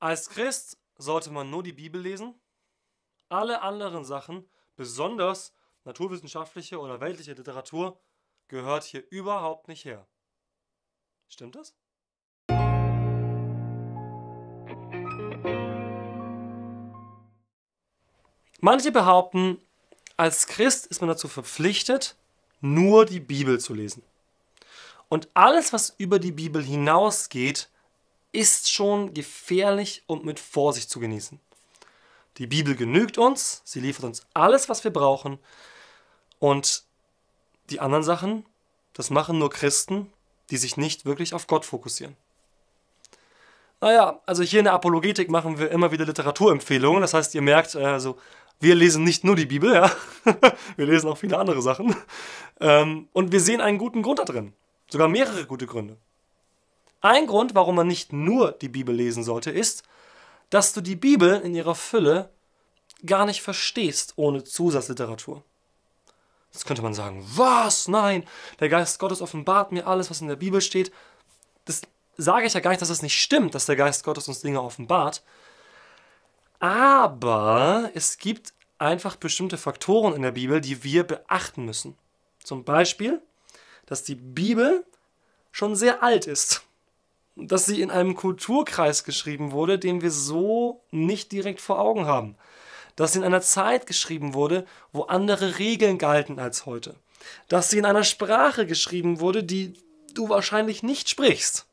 Als Christ sollte man nur die Bibel lesen. Alle anderen Sachen, besonders naturwissenschaftliche oder weltliche Literatur, gehört hier überhaupt nicht her. Stimmt das? Manche behaupten, als Christ ist man dazu verpflichtet, nur die Bibel zu lesen. Und alles, was über die Bibel hinausgeht, ist schon gefährlich und mit Vorsicht zu genießen. Die Bibel genügt uns, sie liefert uns alles, was wir brauchen. Und die anderen Sachen, das machen nur Christen, die sich nicht wirklich auf Gott fokussieren. Naja, also hier in der Apologetik machen wir immer wieder Literaturempfehlungen. Das heißt, ihr merkt, äh, also, wir lesen nicht nur die Bibel, ja. wir lesen auch viele andere Sachen. Ähm, und wir sehen einen guten Grund da drin. Sogar mehrere gute Gründe. Ein Grund, warum man nicht nur die Bibel lesen sollte, ist, dass du die Bibel in ihrer Fülle gar nicht verstehst ohne Zusatzliteratur. Jetzt könnte man sagen, was? Nein, der Geist Gottes offenbart mir alles, was in der Bibel steht. Das sage ich ja gar nicht, dass das nicht stimmt, dass der Geist Gottes uns Dinge offenbart. Aber es gibt einfach bestimmte Faktoren in der Bibel, die wir beachten müssen. Zum Beispiel, dass die Bibel schon sehr alt ist dass sie in einem Kulturkreis geschrieben wurde, den wir so nicht direkt vor Augen haben. Dass sie in einer Zeit geschrieben wurde, wo andere Regeln galten als heute. Dass sie in einer Sprache geschrieben wurde, die du wahrscheinlich nicht sprichst.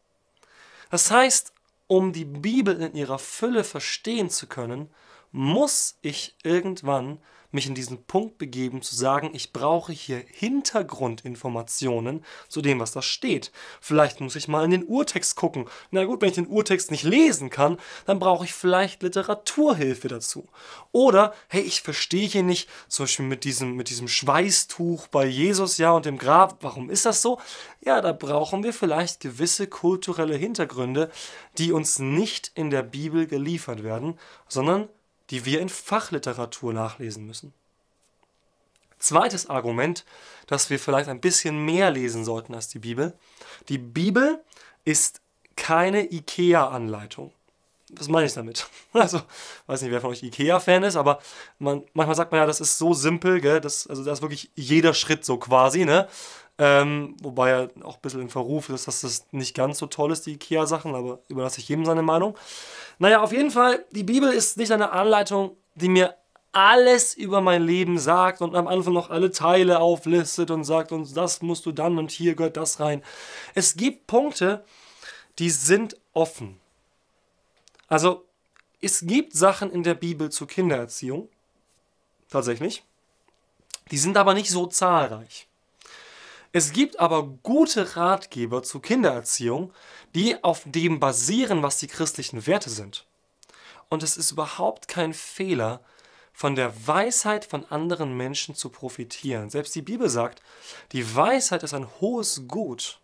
Das heißt, um die Bibel in ihrer Fülle verstehen zu können, muss ich irgendwann mich in diesen Punkt begeben, zu sagen, ich brauche hier Hintergrundinformationen zu dem, was da steht. Vielleicht muss ich mal in den Urtext gucken. Na gut, wenn ich den Urtext nicht lesen kann, dann brauche ich vielleicht Literaturhilfe dazu. Oder, hey, ich verstehe hier nicht, zum Beispiel mit diesem, mit diesem Schweißtuch bei Jesus, ja, und dem Grab, warum ist das so? Ja, da brauchen wir vielleicht gewisse kulturelle Hintergründe, die uns nicht in der Bibel geliefert werden, sondern die wir in Fachliteratur nachlesen müssen. Zweites Argument, dass wir vielleicht ein bisschen mehr lesen sollten als die Bibel. Die Bibel ist keine IKEA-Anleitung. Was meine ich damit? Also, weiß nicht, wer von euch IKEA-Fan ist, aber man, manchmal sagt man ja, das ist so simpel, gell? Das, also da ist wirklich jeder Schritt so quasi, ne? Ähm, wobei er auch ein bisschen im Verruf ist, dass das nicht ganz so toll ist, die IKEA-Sachen, aber überlasse ich jedem seine Meinung. Naja, auf jeden Fall, die Bibel ist nicht eine Anleitung, die mir alles über mein Leben sagt und am Anfang noch alle Teile auflistet und sagt uns, das musst du dann und hier gehört das rein. Es gibt Punkte, die sind offen. Also, es gibt Sachen in der Bibel zur Kindererziehung, tatsächlich. Die sind aber nicht so zahlreich. Es gibt aber gute Ratgeber zur Kindererziehung, die auf dem basieren, was die christlichen Werte sind. Und es ist überhaupt kein Fehler, von der Weisheit von anderen Menschen zu profitieren. Selbst die Bibel sagt, die Weisheit ist ein hohes Gut.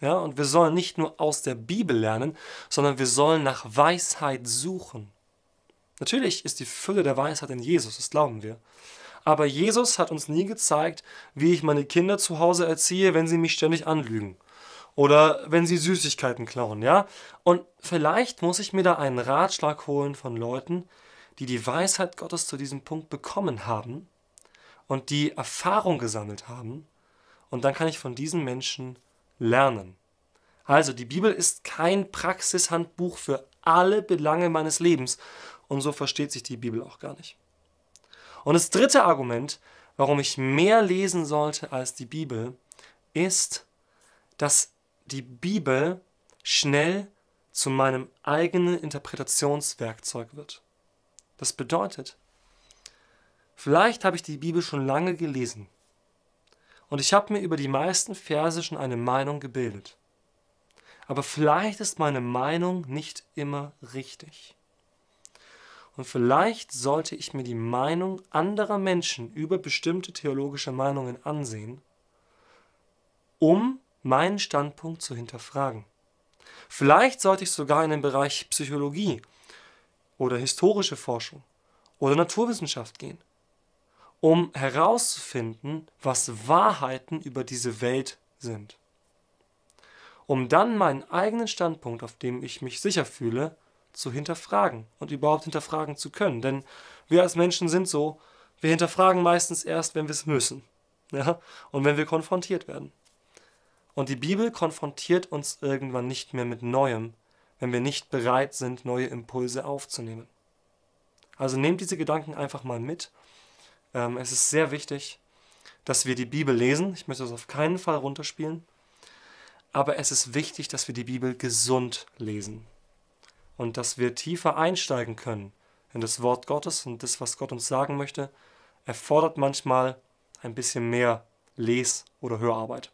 Ja, und wir sollen nicht nur aus der Bibel lernen, sondern wir sollen nach Weisheit suchen. Natürlich ist die Fülle der Weisheit in Jesus, das glauben wir. Aber Jesus hat uns nie gezeigt, wie ich meine Kinder zu Hause erziehe, wenn sie mich ständig anlügen. Oder wenn sie Süßigkeiten klauen, ja? Und vielleicht muss ich mir da einen Ratschlag holen von Leuten, die die Weisheit Gottes zu diesem Punkt bekommen haben und die Erfahrung gesammelt haben. Und dann kann ich von diesen Menschen lernen. Also, die Bibel ist kein Praxishandbuch für alle Belange meines Lebens. Und so versteht sich die Bibel auch gar nicht. Und das dritte Argument, warum ich mehr lesen sollte als die Bibel, ist, dass die Bibel schnell zu meinem eigenen Interpretationswerkzeug wird. Das bedeutet, vielleicht habe ich die Bibel schon lange gelesen und ich habe mir über die meisten Verse schon eine Meinung gebildet. Aber vielleicht ist meine Meinung nicht immer richtig. Und vielleicht sollte ich mir die Meinung anderer Menschen über bestimmte theologische Meinungen ansehen, um meinen Standpunkt zu hinterfragen. Vielleicht sollte ich sogar in den Bereich Psychologie oder historische Forschung oder Naturwissenschaft gehen, um herauszufinden, was Wahrheiten über diese Welt sind. Um dann meinen eigenen Standpunkt, auf dem ich mich sicher fühle, zu hinterfragen und überhaupt hinterfragen zu können. Denn wir als Menschen sind so, wir hinterfragen meistens erst, wenn wir es müssen. Ja? Und wenn wir konfrontiert werden. Und die Bibel konfrontiert uns irgendwann nicht mehr mit Neuem, wenn wir nicht bereit sind, neue Impulse aufzunehmen. Also nehmt diese Gedanken einfach mal mit. Ähm, es ist sehr wichtig, dass wir die Bibel lesen. Ich möchte das auf keinen Fall runterspielen. Aber es ist wichtig, dass wir die Bibel gesund lesen und dass wir tiefer einsteigen können in das Wort Gottes und das, was Gott uns sagen möchte, erfordert manchmal ein bisschen mehr Les- oder Hörarbeit.